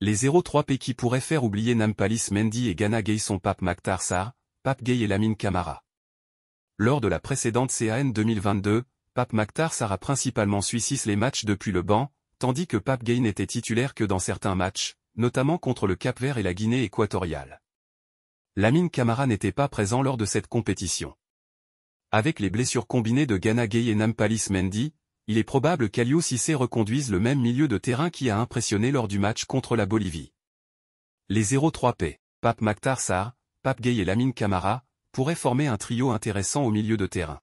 Les 0-3P qui pourraient faire oublier Nampalis Mendy et Ghana Gay sont Pape Maktar Sarr, Pape Gay et Lamine Kamara. Lors de la précédente CAN 2022, Pape Maktar a principalement suicide les matchs depuis le banc, tandis que Pape Gay n'était titulaire que dans certains matchs, notamment contre le Cap-Vert et la Guinée équatoriale. Lamine Kamara n'était pas présent lors de cette compétition. Avec les blessures combinées de Ghana Gay et Nampalis Mendy, il est probable qu'Alio Cissé reconduise le même milieu de terrain qui a impressionné lors du match contre la Bolivie. Les 0-3P, Pape Maktar Sarr, Pape Gay et Lamine Camara, pourraient former un trio intéressant au milieu de terrain.